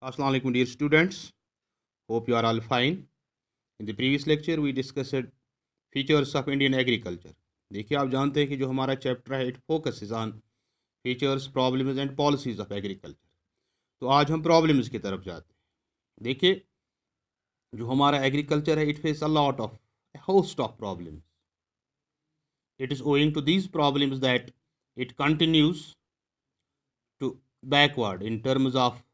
Assalamu alaikum dear students. Hope you are all fine. In the previous lecture we discussed features of Indian agriculture. dekhiye aap jante hain ki jo hamara chapter hai it focuses on features problems and policies of agriculture to aaj hum problems ki taraf jate hain dekhiye jo hamara agriculture hai it faces a lot of a host of problems it is owing to these problems that it continues to backward in terms of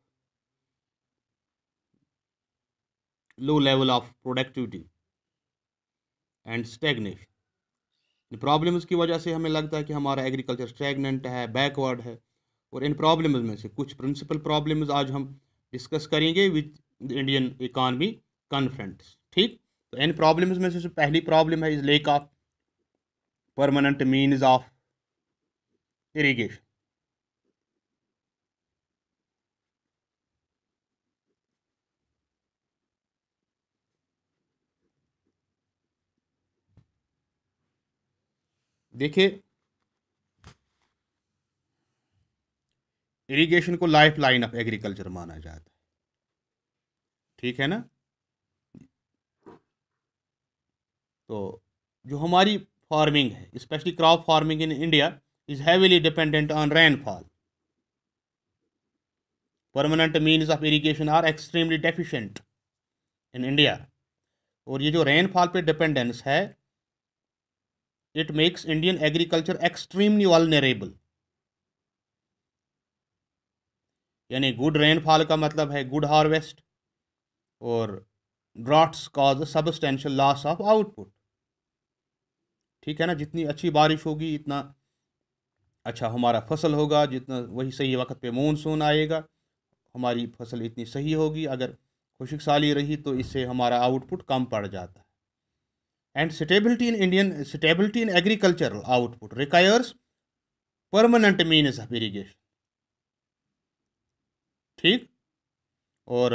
low level of productivity and stagnation problems की वजह से हमें लगता है कि हमारा agriculture stagnant है backward है और इन प्रॉब्लम्स में से कुछ प्रिंसिपल प्रॉब्लम्स आज हम डिस्कस करेंगे विद इंडियन इकॉनमी कन्फ्रेंट्स ठीक तो इन प्रॉब्लम्स में से पहली प्रॉब्लम है is lack of permanent means of irrigation देखिए इरिगेशन को लाइफ लाइन ऑफ एग्रीकल्चर माना जाता है ठीक है ना तो जो हमारी फार्मिंग है specially crop farming in India is heavily dependent on rainfall permanent means of irrigation are extremely deficient in India और ये जो रेनफॉल पे डिपेंडेंस है it makes Indian agriculture extremely vulnerable. यानी गुड रेनफॉल का मतलब है गुड हार्वेस्ट और droughts cause substantial loss of output ठीक है ना जितनी अच्छी बारिश होगी इतना अच्छा हमारा फसल होगा जितना वही सही वक्त पे मानसून आएगा हमारी फसल इतनी सही होगी अगर खुशक साली रही तो इससे हमारा आउटपुट कम पड़ जाता है and stability in Indian stability in agricultural output requires permanent means of irrigation. ठीक और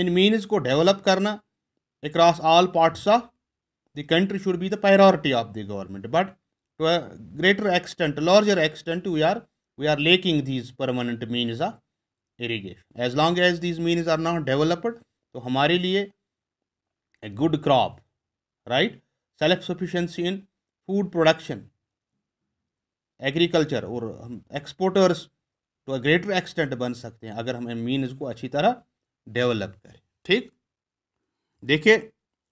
in means को develop करना across all parts of the country should be the priority of the government but to a greater extent larger extent we are we are lacking these permanent means of irrigation as long as these means are not developed तो हमारे लिए a good crop right self sufficiency in food production agriculture और हम exporters to a greater extent बन सकते हैं अगर हम मीन को अच्छी तरह डेवलप करें ठीक देखिए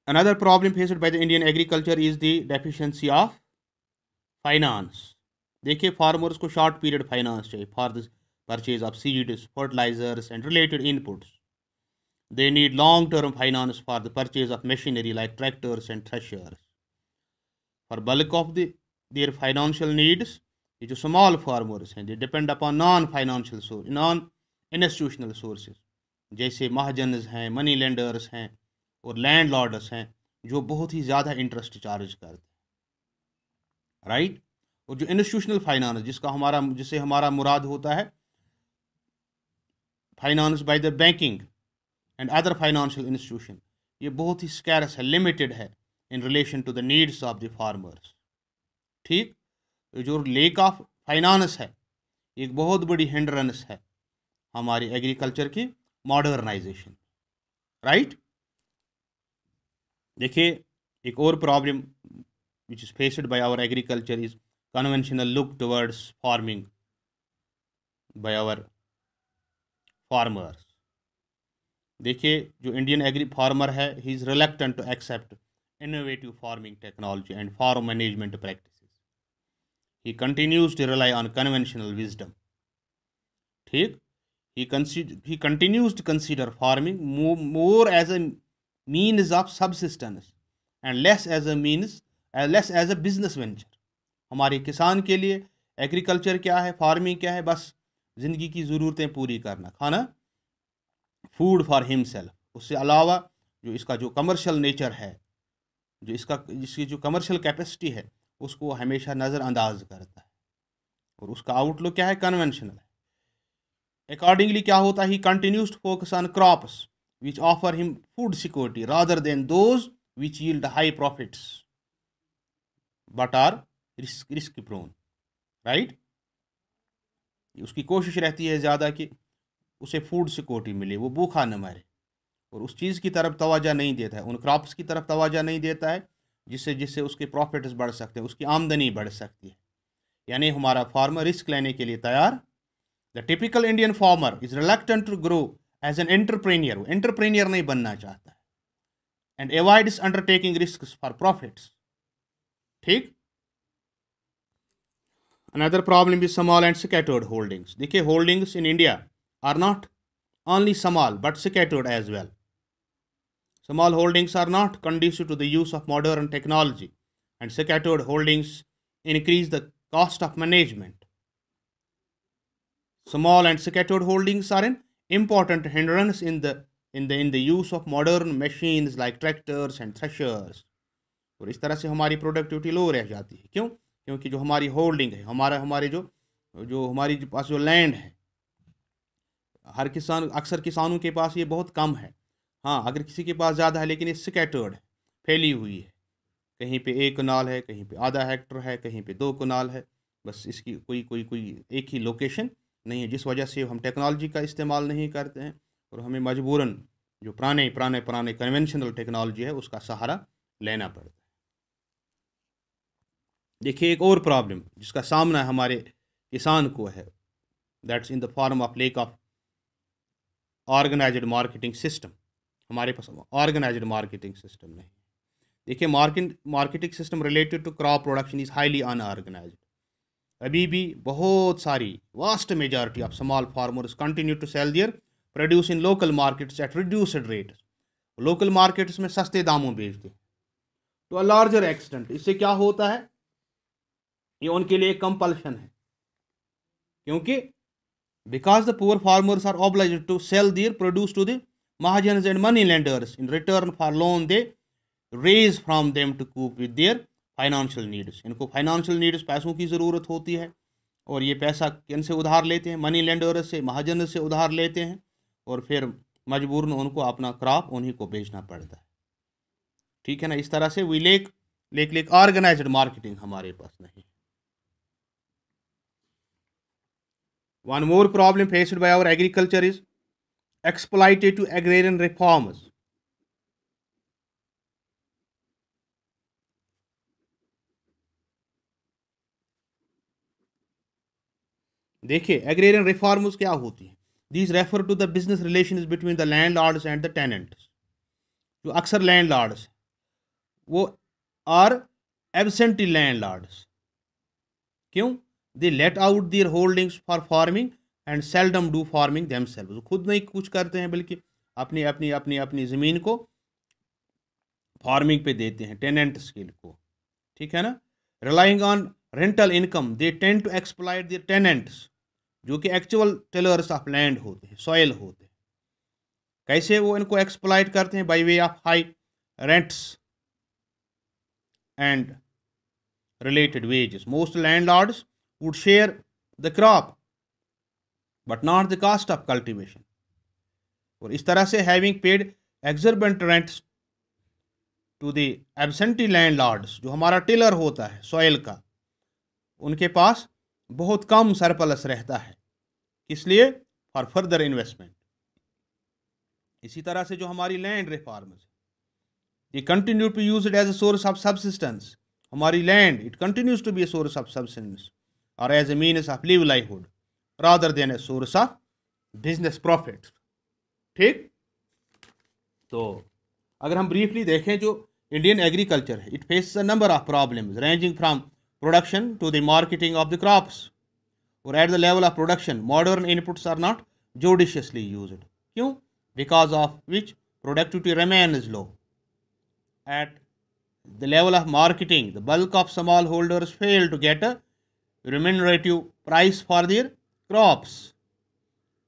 another problem faced by the Indian agriculture is the deficiency of finance देखिए फार्मर्स को शॉर्ट पीरियड फाइनेंस चाहिए for this purchase of seeds fertilizers and related inputs They need long term finance for the purchase of machinery like tractors and threshers. For bulk of the, their financial needs, ये जो small farmers हैं they depend upon non financial source non institutional sources जैसे महाजनज हैं money lenders हैं और land लॉर्डर्स हैं जो बहुत ही ज़्यादा इंटरेस्ट चार्ज करते हैं राइट और जो इंस्टीट्यूशनल फाइनेंस जिसका हमारा जिससे हमारा मुराद होता है finance by the banking and other financial institution ये बहुत ही स्कैरस है लिमिटेड है in relation to the needs of the farmers ठीक तो जो लेक ऑफ फाइनेंस है एक बहुत बड़ी हिंड्रेंस है हमारी एग्रीकल्चर की मॉडर्नाइजेशन राइट देखिए एक और problem which is faced by our agriculture is conventional look towards farming by our farmers देखिए जो इंडियन एग्री फार्मर है he is reluctant to accept innovative farming technology and farm management practice he continues to rely on conventional wisdom ठीक he continues to consider farming more as a means of subsistence and less as a means less as a business venture हमारे किसान के लिए agriculture क्या है farming क्या है बस जिंदगी की ज़रूरतें पूरी करना खाना फूड फॉर सेल्फ उससे अलावा जो इसका जो कमर्शियल नेचर है जो इसका जिसकी जो कमर्शियल कैपेसिटी है उसको हमेशा नज़रअंदाज करता है और उसका आउटलुक क्या है कन्वेंशनल है अकॉर्डिंगली क्या होता है he continues to focus on crops which offer him food security rather than those which yield high profits but are risk risk prone right उसकी कोशिश रहती है ज़्यादा कि उसे फूड सिक्योरिटी मिले वो भूखा न मरे और उस चीज़ की तरफ तोजा नहीं देता है उन क्रॉप्स की तरफ तोजा नहीं देता है जिससे जिससे उसके प्रॉफिट्स बढ़ सकते हैं उसकी आमदनी बढ़ सकती है यानी हमारा फार्मर रिस्क लेने के लिए तैयार the typical Indian farmer is reluctant to grow as an entrepreneur वो नहीं बनना चाहता है and avoids undertaking risk for profits ठीक another problem is small and scattered holdings देखिए holdings in India are not only small but scattered as well. Small holdings are not conducive to the use of modern technology, and scattered holdings increase the cost of management. Small and scattered holdings are an important hindrance in the in the in the use of modern machines like tractors and threshers. aur is tarah se hamari productivity low reh jati hai kyun kyunki jo hamari holding hai hamara hamare jo jo hamari paas jo land hai हर किसान अक्सर किसानों के पास ये बहुत कम है हाँ अगर किसी के पास ज़्यादा है लेकिन ये स्कैटर्ड है फैली हुई है कहीं पे एक कनाल है कहीं पे आधा हेक्टर है कहीं पे दो कनाल है बस इसकी कोई कोई कोई एक ही लोकेशन नहीं है जिस वजह से हम टेक्नोलॉजी का इस्तेमाल नहीं करते हैं और हमें मजबूरन जो पुराने पुराने पुराने कन्वेंशनल टेक्नोलॉजी है उसका सहारा लेना पड़ता है देखिए एक और प्रॉब्लम जिसका सामना हमारे किसान को है that's in the form of lack of organised marketing system हमारे पास ऑर्गेनाइज्ड मार्केटिंग सिस्टम नहीं देखिए market marketing system related to crop production is highly unorganised अभी भी बहुत सारी vast majority of small farmers continue to sell their produce in local markets at reduced rate local markets में सस्ते दामों बेचते टू अ लार्जर एक्सटेंट इससे क्या होता है ये उनके लिए कंपल्शन है क्योंकि Because the poor farmers are obliged to sell their produce to the Mahajans and money lenders in return for loan they raise from them to cope with their financial needs इनको financial needs पैसों की ज़रूरत होती है और ये पैसा किन से उधार लेते हैं मनी लैंडर्स से महाजन से उधार लेते हैं और फिर मजबूरन उनको अपना क्रॉप उन्हीं को बेचना पड़ता है ठीक है ना इस तरह से we lack lack lack organised marketing हमारे पास नहीं One more problem faced by our agriculture is exploited to agrarian reforms. देखिए एग्रेरियन रिफॉर्म्स क्या होती हैं these refer to the business relation between the landlords and the tenants जो अक्सर landlords वो आर एबसेंटी लैंड लॉर्ड्स क्यों they let out their holdings for farming and seldom do farming themselves खुद नहीं कुछ करते हैं बल्कि अपनी अपनी अपनी अपनी ज़मीन को फार्मिंग पे देते हैं टेनेंट स्किल को ठीक है ना relying on rental income they tend to exploit their tenants जो कि एक्चुअल टेलर्स ऑफ लैंड होते हैं सॉयल होते हैं कैसे वो इनको एक्सप्लाइड करते हैं by way of high rents and related wages most landlords would share the crop but not the cost of cultivation और इस तरह से having paid exorbitant rents to the absentee landlords जो हमारा tiller होता है soil का उनके पास बहुत कम सरप्लस रहता है इसलिए फॉर फर्दर इन्वेस्टमेंट इसी तरह से जो हमारी लैंड रिफॉर्म्स ये continue to use it as a source of subsistence हमारी land it continues to be a source of subsistence or as a means of livelihood rather than a source of business profit ठीक तो अगर हम briefly देखें जो Indian agriculture है it face a number of problem ranging from production to the marketing of the crops और at the level of production modern inputs are not judiciously use क्यों because of which productivity is low at the level of marketing the bulk of small holders fail to get a remunerative price for their crops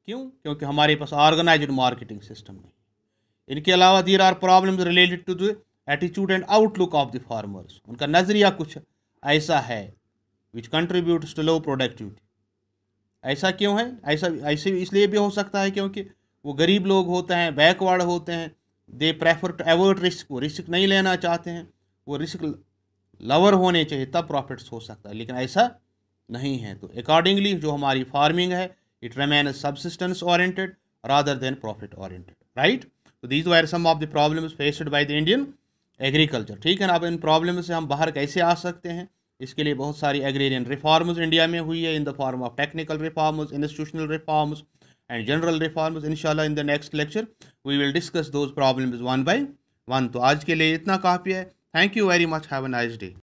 क्यों क्योंकि हमारे पास organised marketing system नहीं इनके अलावा there are problems related to the attitude and outlook of the farmers उनका नज़रिया कुछ ऐसा है which contributes to low productivity ऐसा क्यों है ऐसा ऐसे इसलिए भी हो सकता है क्योंकि वो गरीब लोग होते हैं बैकवर्ड होते हैं they prefer to avoid risk वो रिस्क नहीं लेना चाहते हैं वो रिस्क लवर होने चाहिए तब प्रॉफिट्स हो सकता है लेकिन ऐसा नहीं है तो अकॉर्डिंगली जो हमारी फार्मिंग है it remain subsistence oriented rather than profit oriented right तो these were some of the problem faced by the Indian agriculture ठीक है ना अब इन प्रॉब्लम से हम बाहर कैसे आ सकते हैं इसके लिए बहुत सारी एग्रेरियन रिफॉर्म्स इंडिया में हुई है in the form of technical reforms institutional reforms and general reforms इंशाल्लाह in the next lecture we will discuss those problems one by one तो आज के लिए इतना काफ़ी है thank you very much have a nice day